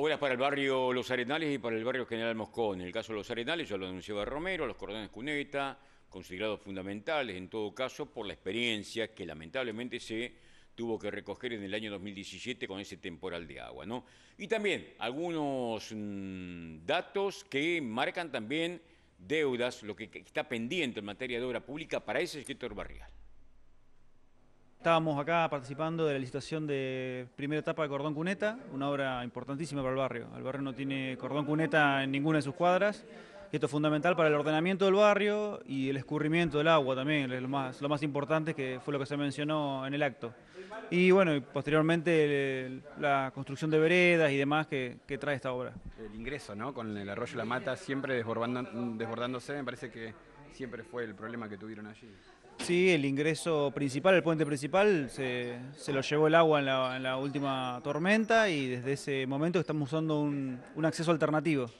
Obras para el barrio Los Arenales y para el barrio General Moscón. En el caso de Los Arenales, ya lo anunciaba Romero, los cordones cuneta, considerados fundamentales en todo caso por la experiencia que lamentablemente se tuvo que recoger en el año 2017 con ese temporal de agua. ¿no? Y también algunos mm, datos que marcan también deudas, lo que está pendiente en materia de obra pública para ese sector barrial. Estábamos acá participando de la licitación de primera etapa de Cordón Cuneta, una obra importantísima para el barrio. El barrio no tiene Cordón Cuneta en ninguna de sus cuadras. esto es fundamental para el ordenamiento del barrio y el escurrimiento del agua también, es lo más, lo más importante que fue lo que se mencionó en el acto. Y bueno, posteriormente la construcción de veredas y demás que, trae esta obra. El ingreso, ¿no? Con el arroyo La Mata siempre desbordando, desbordándose, me parece que siempre fue el problema que tuvieron allí. Sí, el ingreso principal, el puente principal, se, lo llevó el agua en la, última tormenta y desde ese momento estamos usando un, acceso alternativo.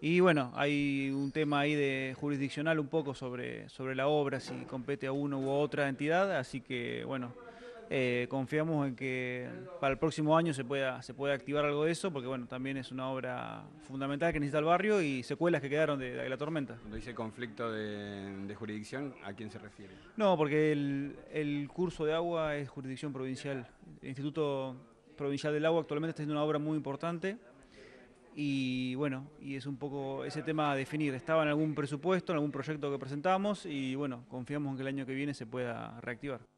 Y bueno, hay un tema ahí de jurisdiccional un poco sobre, sobre la obra, si compete a uno u otra entidad, así que bueno, eh, confiamos en que para el próximo año se pueda, se pueda activar algo de eso, porque bueno, también es una obra fundamental que necesita el barrio y secuelas que quedaron de, la tormenta. Cuando dice conflicto de, jurisdicción, ¿a quién se refiere? No, porque el, curso de agua es jurisdicción provincial. El Instituto Provincial del Agua actualmente está haciendo una obra muy importante y bueno, y es un poco ese tema a definir. Estaba en algún presupuesto, en algún proyecto que presentamos y bueno, confiamos en que el año que viene se pueda reactivar.